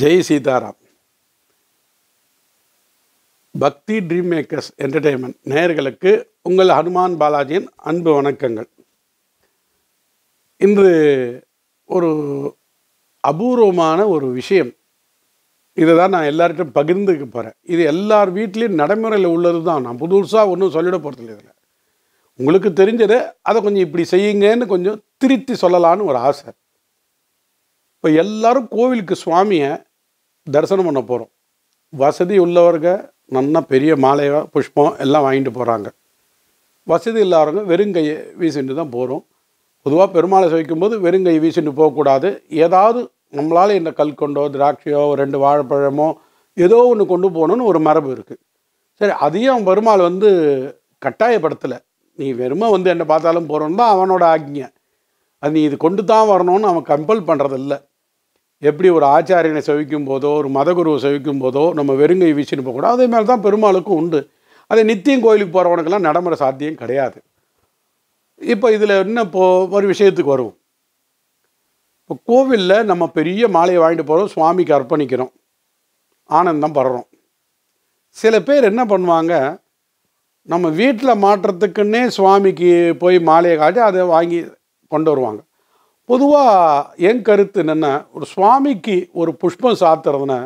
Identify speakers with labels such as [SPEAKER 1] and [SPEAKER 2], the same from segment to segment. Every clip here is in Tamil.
[SPEAKER 1] ஜெய் சீதாராம் பக்தி ட்ரீம் மேக்கர்ஸ் என்டர்டெயின்மெண்ட் நேயர்களுக்கு உங்கள் ஹனுமான் பாலாஜியின் அன்பு வணக்கங்கள் இன்று ஒரு அபூர்வமான ஒரு விஷயம் இதை தான் நான் எல்லார்கிட்டும் பகிர்ந்துக்க போகிறேன் இது எல்லார் வீட்லேயும் நடைமுறையில் உள்ளது தான் நான் புதுசாக ஒன்றும் சொல்லிட போகிறதில்ல இதில் உங்களுக்கு தெரிஞ்சது அதை கொஞ்சம் இப்படி செய்யுங்கன்னு கொஞ்சம் திருத்தி சொல்லலான்னு ஒரு ஆசை இப்போ எல்லோரும் கோவிலுக்கு சுவாமியை தரிசனம் பண்ண போகிறோம் வசதி உள்ளவர்கள் நல்லா பெரிய மாலையாக புஷ்பம் எல்லாம் வாங்கிட்டு போகிறாங்க வசதி இல்லாதவங்க வெறுங்கையை வீசிட்டு தான் போகிறோம் பொதுவாக பெருமாளை சுவைக்கும்போது வெறுங்கையை வீசிட்டு போகக்கூடாது ஏதாவது நம்மளால் இந்த கல் கொண்டோ திராட்சையோ ரெண்டு வாழைப்பழமோ ஏதோ ஒன்று கொண்டு போகணுன்னு ஒரு மரபு இருக்குது சரி அதையும் பெருமாள் வந்து கட்டாயப்படுத்தலை நீ வெறுமை வந்து என்னை பார்த்தாலும் போகிறோன்னு தான் அவனோட ஆக்ஞை அது நீ இது கொண்டு தான் வரணும்னு அவன் கம்பல் பண்ணுறதில்லை எப்படி ஒரு ஆச்சாரியனை செவிக்கும் போதோ ஒரு மதகுருவை செவிக்கும் போதோ நம்ம வெறுங்கை வீசின்னு போகக்கூடாது அதே மாதிரி தான் பெருமாளுக்கும் உண்டு அதே நித்தியம் கோயிலுக்கு போகிறவனுக்கெல்லாம் நடைமுறை சாத்தியம் கிடையாது இப்போ இதில் இன்னும் இப்போ ஒரு விஷயத்துக்கு வருவோம் இப்போ கோவிலில் நம்ம பெரிய மாலையை வாங்கிட்டு போகிறோம் சுவாமிக்கு அர்ப்பணிக்கிறோம் ஆனந்தம் படுறோம் சில பேர் என்ன பண்ணுவாங்க நம்ம வீட்டில் மாட்டுறதுக்குன்னே சுவாமிக்கு போய் மாலையை காட்டி அதை வாங்கி கொண்டு வருவாங்க பொதுவாக என் கருத்து என்னென்ன ஒரு சுவாமிக்கு ஒரு புஷ்பம் சாத்துறதுன்னா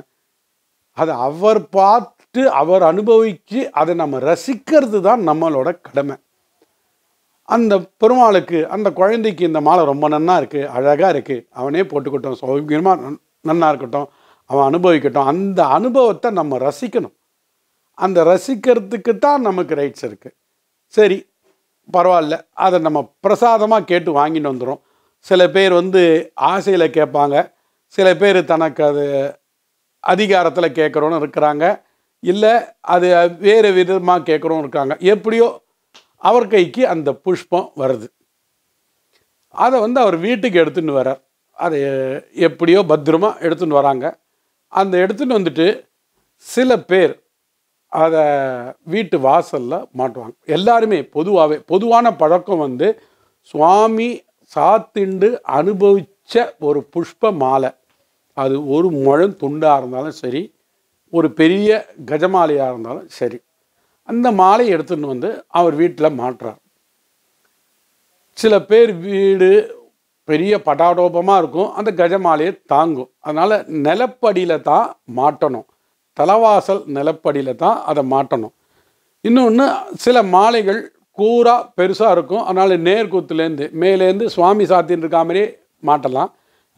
[SPEAKER 1] அதை அவர் பார்த்து அவர் அனுபவித்து அதை நம்ம ரசிக்கிறது தான் நம்மளோட கடமை அந்த பெருமாளுக்கு அந்த குழந்தைக்கு இந்த மாலை ரொம்ப நன்னா இருக்குது அழகாக இருக்குது அவனே போட்டுக்கிட்டோம் சௌகரியமாக நன்னாக இருக்கட்டும் அவன் அனுபவிக்கட்டும் அந்த அனுபவத்தை நம்ம ரசிக்கணும் அந்த ரசிக்கிறதுக்கு தான் நமக்கு ரைட்ஸ் இருக்குது சரி பரவாயில்ல அதை நம்ம பிரசாதமாக கேட்டு வாங்கிட்டு வந்துடும் சில பேர் வந்து ஆசையில் கேட்பாங்க சில பேர் தனக்கு அது அதிகாரத்தில் கேட்குறோன்னு இருக்கிறாங்க இல்லை அது வேறு விதமாக கேட்குறோம் இருக்காங்க எப்படியோ அவர் கைக்கு அந்த புஷ்பம் வருது அதை வந்து அவர் வீட்டுக்கு எடுத்துன்னு வரார் அதை எப்படியோ பத்திரமா எடுத்துன்னு வராங்க அந்த எடுத்துன்னு வந்துட்டு சில பேர் அதை வீட்டு வாசலில் மாட்டுவாங்க எல்லாருமே பொதுவாகவே பொதுவான பழக்கம் வந்து சுவாமி சாத்திண்டு அனுபவித்த ஒரு புஷ்ப மாலை அது ஒரு முழம் துண்டாக இருந்தாலும் சரி ஒரு பெரிய கஜமாலையாக இருந்தாலும் சரி அந்த மாலையை எடுத்துகிட்டு வந்து அவர் வீட்டில் மாட்டுறார் சில பேர் வீடு பெரிய பட்டாடோபமாக இருக்கும் அந்த கஜமாலையை தாங்கும் அதனால் நிலப்படியில் தான் மாட்டணும் தலைவாசல் நிலப்படியில் தான் அதை மாட்டணும் இன்னொன்று சில மாலைகள் கூறாக பெருசாக இருக்கும் அதனால் நேர்கூத்துலேருந்து மேலேருந்து சுவாமி சாத்தின் இருக்கா மாதிரி மாட்டலாம்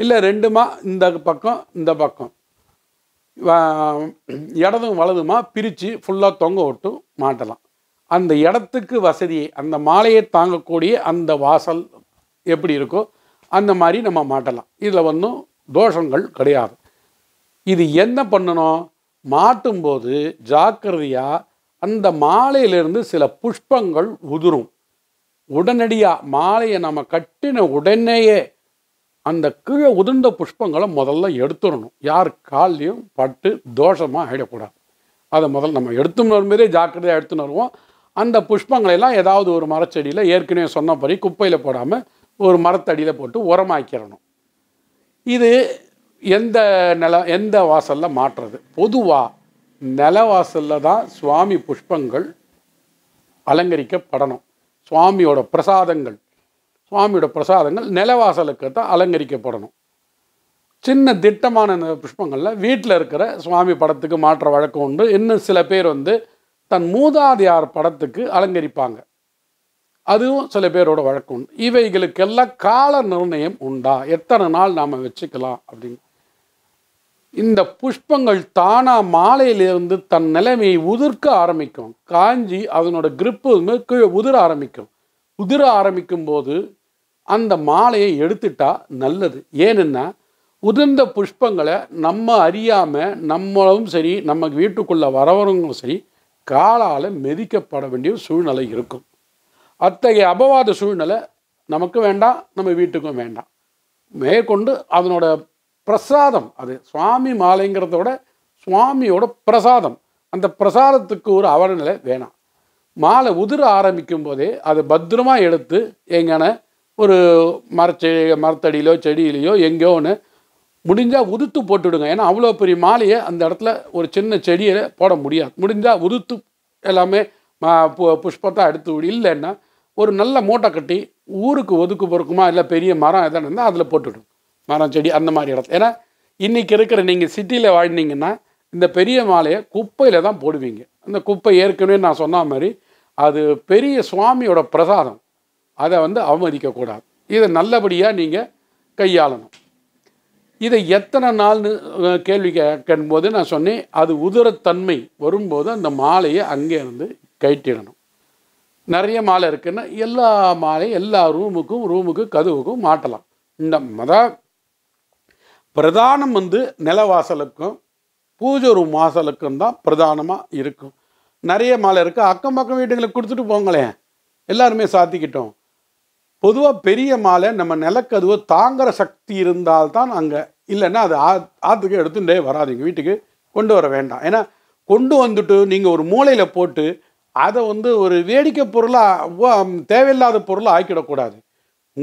[SPEAKER 1] இல்லை ரெண்டுமா இந்த பக்கம் இந்த பக்கம் இடதும் வலதுமா பிரித்து ஃபுல்லாக தொங்க விட்டு மாட்டலாம் அந்த இடத்துக்கு வசதியை அந்த மாலையை தாங்கக்கூடிய அந்த வாசல் எப்படி இருக்கோ அந்த மாதிரி நம்ம மாட்டலாம் இதில் ஒன்றும் தோஷங்கள் கிடையாது இது என்ன பண்ணணும் மாட்டும்போது ஜாக்கிரதையாக அந்த மாலையிலிருந்து சில புஷ்பங்கள் உதிரும் உடனடியாக மாலையை நம்ம கட்டின உடனேயே அந்த கீழே உதிர்ந்த புஷ்பங்களை முதல்ல எடுத்துடணும் யார் கால்லையும் பட்டு தோஷமாக ஆகிடக்கூடாது அதை முதல்ல நம்ம எடுத்துன்னு வரும்போதே ஜாக்கிரதையாக எடுத்துன்னு வருவோம் அந்த புஷ்பங்களெல்லாம் ஏதாவது ஒரு மரச்செடியில் ஏற்கனவே சொன்னபடி குப்பையில் போடாமல் ஒரு மரத்தடியில் போட்டு உரமாக்கிறணும் இது எந்த நில எந்த வாசலில் மாட்டுறது பொதுவாக நிலவாசலில் தான் சுவாமி புஷ்பங்கள் அலங்கரிக்கப்படணும் சுவாமியோட பிரசாதங்கள் சுவாமியோட பிரசாதங்கள் நிலவாசலுக்கு தான் அலங்கரிக்கப்படணும் சின்ன திட்டமான புஷ்பங்களில் வீட்டில் இருக்கிற சுவாமி படத்துக்கு மாற்ற வழக்கம் உண்டு இன்னும் சில பேர் வந்து தன் மூதாதையார் படத்துக்கு அலங்கரிப்பாங்க அதுவும் சில பேரோட வழக்கம் உண்டு இவைகளுக்கெல்லாம் கால நிர்ணயம் உண்டா எத்தனை நாள் நாம் வச்சுக்கலாம் அப்படின்னு இந்த புஷ்பங்கள் தானாக மாலையிலிருந்து தன் நிலைமையை உதிர்க்க ஆரம்பிக்கும் காஞ்சி அதனோட கிரிப்பு கீழே உதிர ஆரம்பிக்கும் உதிர ஆரம்பிக்கும் போது அந்த மாலையை எடுத்துட்டா நல்லது ஏனுன்னா உதிர்ந்த புஷ்பங்களை நம்ம அறியாமல் நம்மளும் சரி நம்ம வீட்டுக்குள்ளே வரவங்களும் சரி காலால் மெதிக்கப்பட வேண்டிய சூழ்நிலை இருக்கும் அத்தகைய அபவாத சூழ்நிலை நமக்கு வேண்டாம் நம்ம வீட்டுக்கும் வேண்டாம் மேற்கொண்டு அதனோட பிரசாதம் அது சுவாமி மாலைங்கிறத விட சுவாமியோட பிரசாதம் அந்த பிரசாதத்துக்கு ஒரு அவலநிலை வேணாம் மாலை உதிர ஆரம்பிக்கும் போதே அதை பத்திரமாக எடுத்து எங்கன ஒரு மரச்செ மரத்தடியிலோ செடியிலையோ எங்கேயோ ஒன்று முடிஞ்சால் உதுத்து போட்டுவிடுங்க ஏன்னா அவ்வளோ பெரிய மாலையை அந்த இடத்துல ஒரு சின்ன செடியில் போட முடியாது முடிஞ்சால் உதுத்து எல்லாமே பு புஷ்பத்தை எடுத்து இல்லைன்னா ஒரு நல்ல மூட்டை கட்டி ஊருக்கு ஒதுக்கு பொறுக்குமா இல்லை பெரிய மரம் எதாவது இருந்தால் அதில் போட்டுவிடும் மரம் செடி அந்த மாதிரி இடத்துல ஏன்னா இன்றைக்கி இருக்கிற நீங்கள் சிட்டியில் வாழ்ந்தீங்கன்னா இந்த பெரிய மாலையை குப்பையில் தான் போடுவீங்க அந்த குப்பை ஏற்கனவே நான் சொன்ன மாதிரி அது பெரிய சுவாமியோட பிரசாதம் அதை வந்து அவமதிக்கக்கூடாது இதை நல்லபடியாக நீங்கள் கையாளணும் இதை எத்தனை நாள்னு கேள்வி கேட்கும்போது நான் சொன்னேன் அது உதிரத்தன்மை வரும்போது அந்த மாலையை அங்கேருந்து கைட்டிடணும் நிறைய மாலை இருக்குன்னா எல்லா மாலையும் எல்லா ரூமுக்கும் ரூமுக்கும் கதவுக்கும் மாட்டலாம் இந்த மத பிரதானம் வந்து நில வாசலுக்கும் பூஜை ரூம் வாசலுக்கும் தான் பிரதானமாக இருக்கும் நிறைய மாலை இருக்குது அக்கம் பக்கம் வீட்டுங்களுக்கு கொடுத்துட்டு போங்களேன் எல்லாருமே சாத்திக்கிட்டோம் பொதுவாக பெரிய மாலை நம்ம நிலக்கதுவை தாங்குற சக்தி இருந்தால்தான் அங்கே இல்லைன்னா அது ஆ ஆற்றுக்கு வராது எங்கள் வீட்டுக்கு கொண்டு வர வேண்டாம் ஏன்னா கொண்டு வந்துட்டு நீங்கள் ஒரு மூளையில் போட்டு அதை வந்து ஒரு வேடிக்கை பொருளாக தேவையில்லாத பொருளாக ஆக்கிடக்கூடாது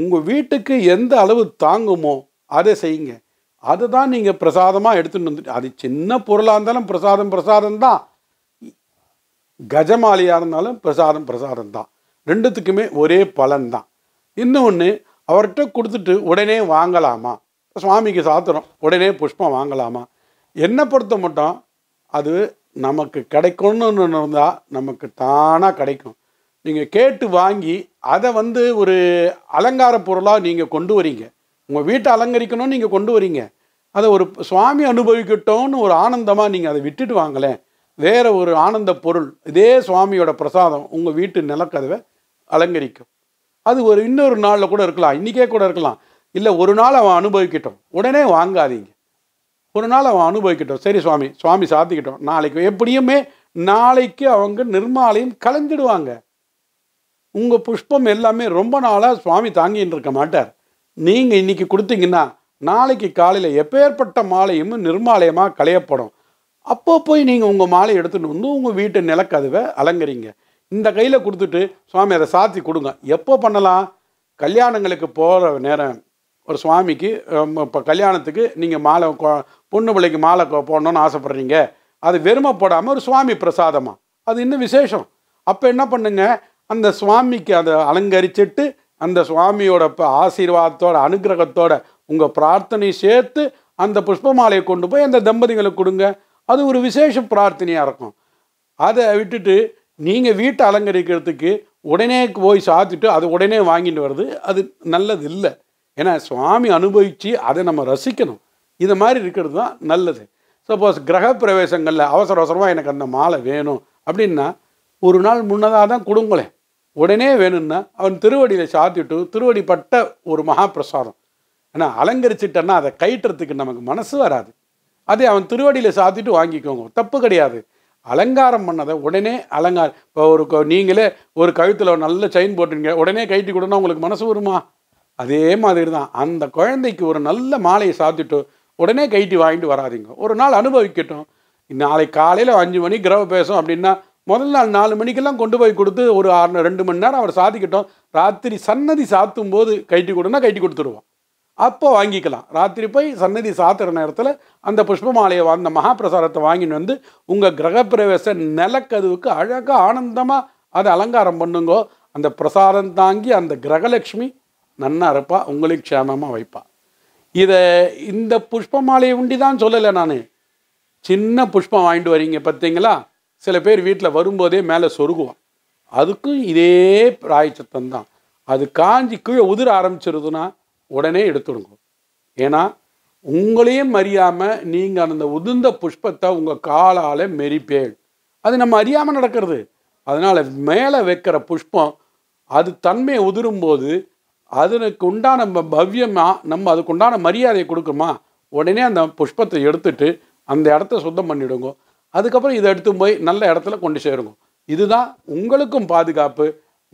[SPEAKER 1] உங்கள் வீட்டுக்கு எந்த அளவு தாங்குமோ அதை செய்யுங்க அதுதான் தான் நீங்கள் பிரசாதமாக எடுத்துகிட்டு வந்து அது சின்ன பொருளாக இருந்தாலும் பிரசாதம் பிரசாதம் தான் கஜமாலியாக இருந்தாலும் பிரசாதம் பிரசாதம் தான் ரெண்டுத்துக்குமே ஒரே பலன் தான் இன்னொன்று அவர்கிட்ட கொடுத்துட்டு உடனே வாங்கலாமா சுவாமிக்கு சாத்திரம் உடனே புஷ்பம் வாங்கலாமா என்ன பொறுத்த மட்டும் அது நமக்கு கிடைக்கணும்னு இருந்தால் நமக்கு தானாக கிடைக்கும் நீங்கள் கேட்டு வாங்கி அதை வந்து ஒரு அலங்கார பொருளாக நீங்கள் கொண்டு வரீங்க உங்கள் வீட்டை அலங்கரிக்கணும்னு நீங்கள் கொண்டு வரீங்க அதை ஒரு சுவாமி அனுபவிக்கட்டோன்னு ஒரு ஆனந்தமாக நீங்கள் அதை விட்டுட்டு வாங்கலேன் வேறு ஒரு ஆனந்த பொருள் இதே சுவாமியோட பிரசாதம் உங்கள் வீட்டு நிலக்கதவை அலங்கரிக்கும் அது ஒரு இன்னொரு நாளில் கூட இருக்கலாம் இன்றைக்கே கூட இருக்கலாம் இல்லை ஒரு நாள் அவன் அனுபவிக்கட்டும் உடனே வாங்காதீங்க ஒரு நாள் அவன் அனுபவிக்கட்டும் சரி சுவாமி சுவாமி சாத்திக்கிட்டோம் நாளைக்கு எப்படியுமே நாளைக்கு அவங்க நிர்மாலையும் கலைஞ்சிடுவாங்க உங்கள் புஷ்பம் எல்லாமே ரொம்ப நாளாக சுவாமி தாங்கின்னு இருக்க மாட்டார் நீங்கள் இன்றைக்கி கொடுத்தீங்கன்னா நாளைக்கு காலையில் எப்பேற்பட்ட மாலையும் நிர்மாலயமாக களையப்படும் அப்போ போய் நீங்கள் உங்கள் மாலை எடுத்துகிட்டு வந்து உங்கள் வீட்டு நிலக்கதுவை அலங்கரிங்க இந்த கையில் கொடுத்துட்டு சுவாமி அதை சாத்தி கொடுங்க எப்போ பண்ணலாம் கல்யாணங்களுக்கு போகிற நேரம் ஒரு சுவாமிக்கு இப்போ கல்யாணத்துக்கு நீங்கள் மாலை பொண்ணு பிள்ளைக்கு மாலை போடணுன்னு ஆசைப்பட்றீங்க அது வெறுமை போடாமல் ஒரு சுவாமி பிரசாதமாக அது இன்னும் விசேஷம் அப்போ என்ன பண்ணுங்க அந்த சுவாமிக்கு அதை அலங்கரிச்சிட்டு அந்த சுவாமியோட ஆசீர்வாதத்தோட அனுகிரகத்தோட உங்கள் பிரார்த்தனை சேர்த்து அந்த புஷ்ப மாலையை கொண்டு போய் அந்த தம்பதிகளை கொடுங்க அது ஒரு விசேஷ பிரார்த்தனையாக இருக்கும் அதை விட்டுட்டு நீங்கள் வீட்டை அலங்கரிக்கிறதுக்கு உடனே போய் சாத்திட்டு அது உடனே வாங்கிட்டு வருது அது நல்லது இல்லை ஏன்னா சுவாமி அனுபவித்து அதை நம்ம ரசிக்கணும் இது மாதிரி இருக்கிறது தான் நல்லது சப்போஸ் கிரக பிரவேசங்களில் அவசர அவசரமாக எனக்கு அந்த மாலை வேணும் அப்படின்னா ஒரு நாள் முன்னதாக தான் கொடுங்களேன் உடனே வேணும்னா அவன் திருவடியில் சாத்திட்டு திருவடி பட்ட ஒரு மகா பிரசாதம் ஏன்னா அலங்கரிச்சிட்டன்னா அதை கயிற்றுறதுக்கு நமக்கு மனசு வராது அதே அவன் திருவடியில் சாத்திட்டு வாங்கிக்கோங்க தப்பு கிடையாது அலங்காரம் பண்ணதை உடனே அலங்காரம் இப்போ ஒரு நீங்களே ஒரு கழுத்தில் ஒரு நல்ல செயின் போட்டுருங்க உடனே கைட்டி கொடுனா உங்களுக்கு மனசு வருமா அதே மாதிரி தான் அந்த குழந்தைக்கு ஒரு நல்ல மாலையை சாத்திட்டு உடனே கைட்டி வாங்கிட்டு வராதிங்க ஒரு நாள் அனுபவிக்கட்டும் நாளைக்கு காலையில் அஞ்சு மணி கிரக பேசும் அப்படின்னா முதல் நாள் நாலு மணிக்கெல்லாம் கொண்டு போய் கொடுத்து ஒரு ஆறு ரெண்டு மணி நேரம் அவர் சாத்திக்கிட்டோம் ராத்திரி சன்னதி சாத்தும் போது கைட்டி கொடுன்னா கைட்டி கொடுத்துருவோம் அப்போ வாங்கிக்கலாம் ராத்திரி போய் சன்னதி சாத்துற நேரத்தில் அந்த புஷ்பமாலையை அந்த மகாபிரசாரத்தை வாங்கின்னு வந்து உங்கள் கிரகப்பிரவேச நிலக்கதுவுக்கு அழகாக ஆனந்தமாக அதை அலங்காரம் பண்ணுங்கோ அந்த பிரசாரம் தாங்கி அந்த கிரகலட்சுமி நன்னா இருப்பா உங்களுக்கு க்ஷேமமாக வைப்பா இதை இந்த புஷ்ப உண்டி தான் சொல்லலை நான் சின்ன புஷ்பம் வாங்கிட்டு வரீங்க பார்த்தீங்களா சில பேர் வீட்டில் வரும்போதே மேலே சொருகுவான் அதுக்கும் இதே பிராய்ச்சத்தம் தான் அது காஞ்சி கீழே உதிர ஆரம்பிச்சிருதுன்னா உடனே எடுத்துடுங்க ஏன்னா உங்களையும் அறியாமல் நீங்கள் அந்த உதிர்ந்த புஷ்பத்தை உங்கள் காலால் மெரிப்பேள் அது நம்ம அறியாமல் நடக்கிறது அதனால் மேலே வைக்கிற புஷ்பம் அது தன்மையை உதிரும்போது அதனுக்கு உண்டான பவ்யமாக நம்ம அதுக்கு உண்டான மரியாதையை கொடுக்குமா உடனே அந்த புஷ்பத்தை எடுத்துட்டு அந்த இடத்த சுத்தம் பண்ணிவிடுங்க அதுக்கப்புறம் இதை எடுத்து போய் நல்ல இடத்துல கொண்டு சேருங்க இதுதான் உங்களுக்கும் பாதுகாப்பு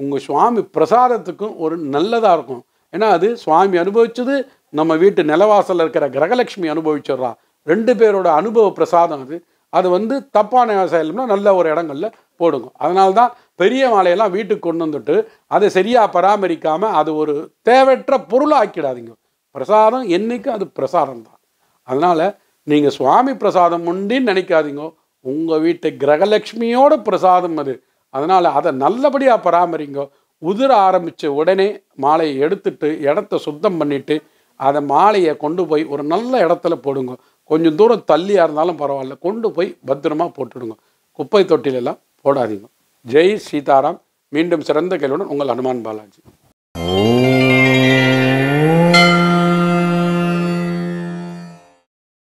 [SPEAKER 1] உங்கள் சுவாமி பிரசாதத்துக்கும் ஒரு நல்லதாக இருக்கும் ஏன்னா அது சுவாமி அனுபவிச்சது நம்ம வீட்டு நிலவாசலில் இருக்கிற கிரகலட்சுமி அனுபவிச்சிடுறா ரெண்டு பேரோட அனுபவ பிரசாதம் அது அது வந்து தப்பான விவசாயம்னா நல்ல ஒரு இடங்களில் போடுங்க அதனால தான் பெரிய மாலையெல்லாம் வீட்டுக்கு கொண்டு வந்துட்டு அதை சரியாக பராமரிக்காமல் அது ஒரு தேவையற்ற பொருளாக ஆக்கிடாதீங்க பிரசாதம் என்றைக்கும் அது பிரசாதம் தான் அதனால் நீங்கள் சுவாமி பிரசாதம் உண்டின்னு நினைக்காதீங்க உங்கள் வீட்டு கிரகலட்சுமியோட பிரசாதம் அது அதனால் அதை நல்லபடியாக பராமரிங்க உதிர ஆரம்பித்த உடனே மாலையை எடுத்துட்டு இடத்த சுத்தம் பண்ணிவிட்டு அதை மாலையை கொண்டு போய் ஒரு நல்ல இடத்துல போடுங்க கொஞ்சம் தூரம் தள்ளியாக இருந்தாலும் பரவாயில்ல கொண்டு போய் பத்திரமாக போட்டுடுங்க குப்பை தொட்டிலெல்லாம் போடாதீங்க ஜெய் சீதாராம் மீண்டும் சிறந்த கேள்வியுடன் உங்கள் அனுமான் பாலாஜி